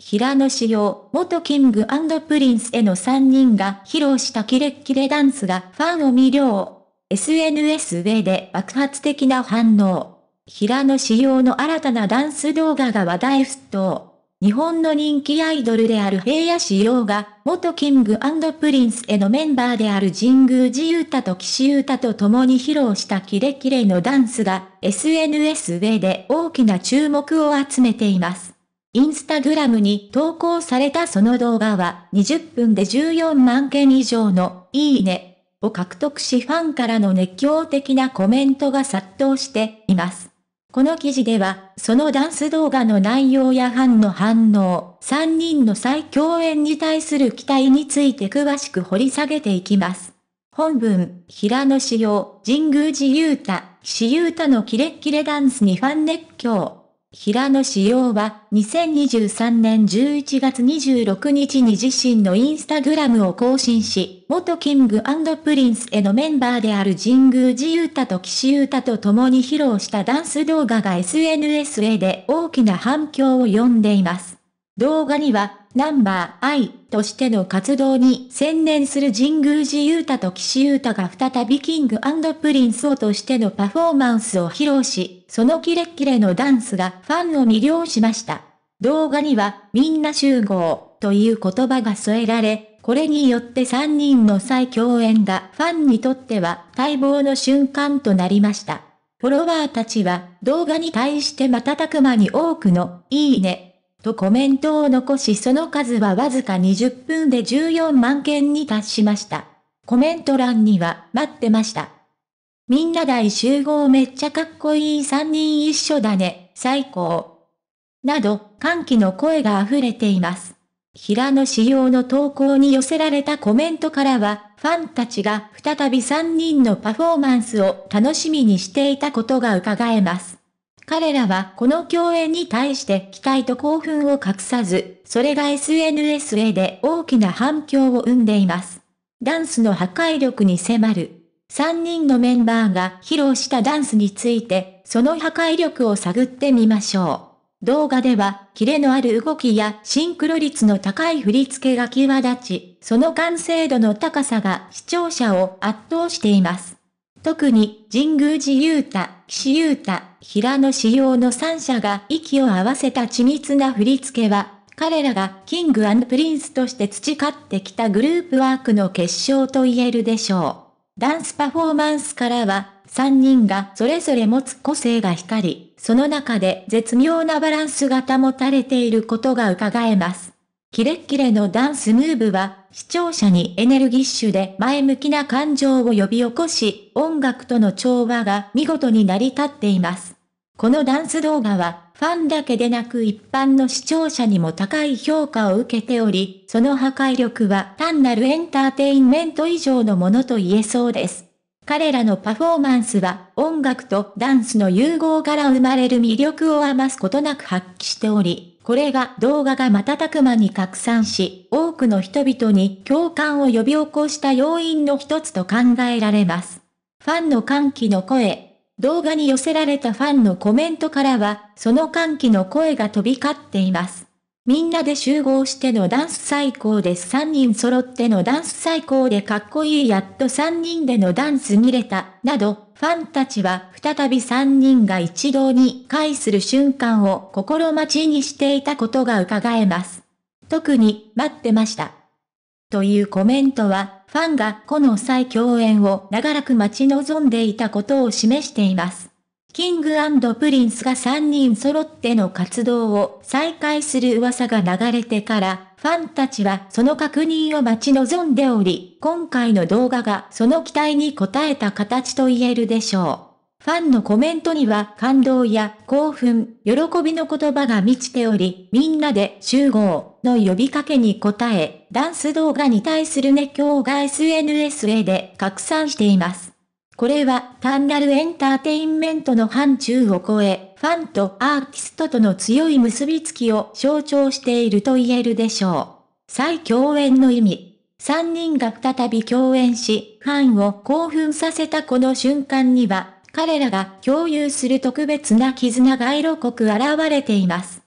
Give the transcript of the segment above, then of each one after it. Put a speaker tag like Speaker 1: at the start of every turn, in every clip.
Speaker 1: 平野紫耀、元キングプリンスへの3人が披露したキレッキレダンスがファンを魅了。SNS 上で爆発的な反応。平野紫耀の新たなダンス動画が話題沸騰。日本の人気アイドルである平野紫耀が、元キングプリンスへのメンバーである神宮寺優太と岸優太と共に披露したキレキレのダンスが、SNS 上で大きな注目を集めています。インスタグラムに投稿されたその動画は20分で14万件以上のいいねを獲得しファンからの熱狂的なコメントが殺到しています。この記事では、そのダンス動画の内容やファンの反応、3人の再共演に対する期待について詳しく掘り下げていきます。本文、平野紫耀、神宮寺勇太、岸優太のキレッキレダンスにファン熱狂。平野紫耀は2023年11月26日に自身のインスタグラムを更新し、元キングプリンスへのメンバーである神宮寺優太と岸優太と共に披露したダンス動画が SNS へで大きな反響を呼んでいます。動画にはナンバー I としての活動に専念する神宮寺勇太と岸優太が再びキングプリンスをとしてのパフォーマンスを披露し、そのキレッキレのダンスがファンを魅了しました。動画には、みんな集合という言葉が添えられ、これによって3人の再共演がファンにとっては待望の瞬間となりました。フォロワーたちは動画に対して瞬く間に多くのいいねとコメントを残しその数はわずか20分で14万件に達しました。コメント欄には待ってました。みんな大集合めっちゃかっこいい三人一緒だね、最高。など、歓喜の声が溢れています。平野仕様の投稿に寄せられたコメントからは、ファンたちが再び3人のパフォーマンスを楽しみにしていたことが伺えます。彼らはこの共演に対して期待と興奮を隠さず、それが SNS へで大きな反響を生んでいます。ダンスの破壊力に迫る。3人のメンバーが披露したダンスについて、その破壊力を探ってみましょう。動画では、キレのある動きやシンクロ率の高い振り付けが際立ち、その完成度の高さが視聴者を圧倒しています。特に、神宮寺雄太、岸雄太、平野志陽の3者が息を合わせた緻密な振り付けは、彼らがキングプリンスとして培ってきたグループワークの結晶と言えるでしょう。ダンスパフォーマンスからは、3人がそれぞれ持つ個性が光り、その中で絶妙なバランスが保たれていることが伺えます。キレッキレのダンスムーブは、視聴者にエネルギッシュで前向きな感情を呼び起こし、音楽との調和が見事に成り立っています。このダンス動画は、ファンだけでなく一般の視聴者にも高い評価を受けており、その破壊力は単なるエンターテインメント以上のものと言えそうです。彼らのパフォーマンスは、音楽とダンスの融合から生まれる魅力を余すことなく発揮しており、これが動画が瞬く間に拡散し、多くの人々に共感を呼び起こした要因の一つと考えられます。ファンの歓喜の声。動画に寄せられたファンのコメントからは、その歓喜の声が飛び交っています。みんなで集合してのダンス最高です。3人揃ってのダンス最高でかっこいいやっと3人でのダンス見れた、など、ファンたちは再び3人が一堂に会する瞬間を心待ちにしていたことが伺えます。特に待ってました。というコメントは、ファンがこの再共演を長らく待ち望んでいたことを示しています。キングプリンスが3人揃っての活動を再開する噂が流れてからファンたちはその確認を待ち望んでおり、今回の動画がその期待に応えた形と言えるでしょう。ファンのコメントには感動や興奮、喜びの言葉が満ちており、みんなで集合の呼びかけに応え、ダンス動画に対する熱狂が SNS へで拡散しています。これは単なるエンターテインメントの範疇を超え、ファンとアーティストとの強い結びつきを象徴していると言えるでしょう。再共演の意味。3人が再び共演し、ファンを興奮させたこの瞬間には、彼らが共有する特別な絆が色濃く現れています。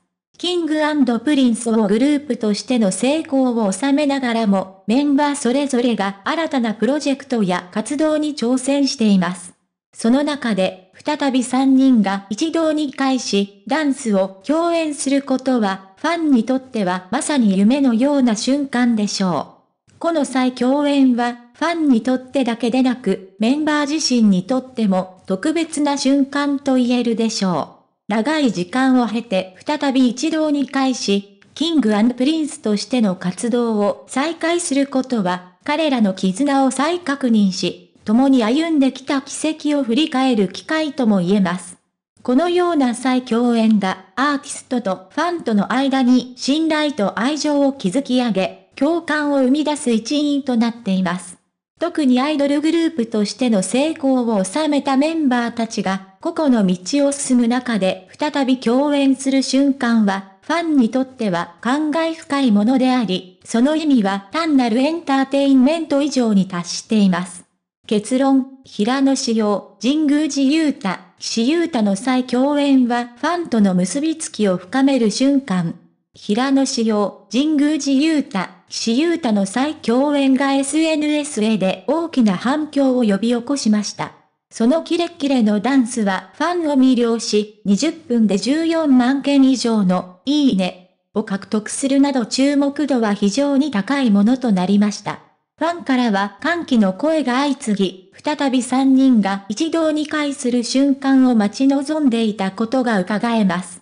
Speaker 1: キングプリンスをグループとしての成功を収めながらも、メンバーそれぞれが新たなプロジェクトや活動に挑戦しています。その中で、再び3人が一堂に会し、ダンスを共演することは、ファンにとってはまさに夢のような瞬間でしょう。この際共演は、ファンにとってだけでなく、メンバー自身にとっても特別な瞬間と言えるでしょう。長い時間を経て再び一堂に会し、キングプリンスとしての活動を再開することは、彼らの絆を再確認し、共に歩んできた奇跡を振り返る機会とも言えます。このような再共演がアーティストとファンとの間に信頼と愛情を築き上げ、共感を生み出す一因となっています。特にアイドルグループとしての成功を収めたメンバーたちが個々の道を進む中で再び共演する瞬間は、ファンにとっては感慨深いものであり、その意味は単なるエンターテインメント以上に達しています。結論、平野紫耀、神宮寺雄太、岸優太の再共演はファンとの結びつきを深める瞬間。平野紫耀、神宮寺雄太、岸優太の再共演が SNS へで大きな反響を呼び起こしました。そのキレッキレのダンスはファンを魅了し、20分で14万件以上のいいねを獲得するなど注目度は非常に高いものとなりました。ファンからは歓喜の声が相次ぎ、再び3人が一堂に会する瞬間を待ち望んでいたことが伺えます。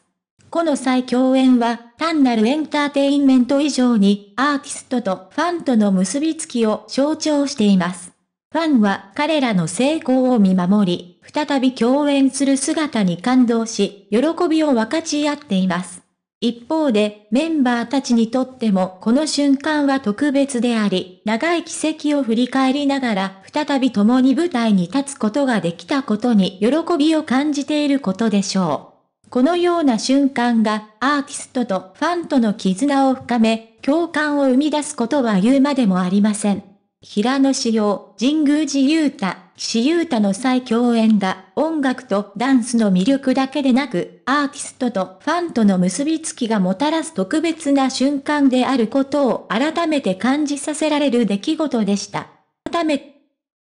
Speaker 1: この際共演は単なるエンターテインメント以上にアーティストとファンとの結びつきを象徴しています。ファンは彼らの成功を見守り、再び共演する姿に感動し、喜びを分かち合っています。一方で、メンバーたちにとってもこの瞬間は特別であり、長い奇跡を振り返りながら、再び共に舞台に立つことができたことに喜びを感じていることでしょう。このような瞬間が、アーティストとファンとの絆を深め、共感を生み出すことは言うまでもありません。平野紫耀、神宮寺勇太、岸優太の再共演が、音楽とダンスの魅力だけでなく、アーティストとファンとの結びつきがもたらす特別な瞬間であることを改めて感じさせられる出来事でした。改めて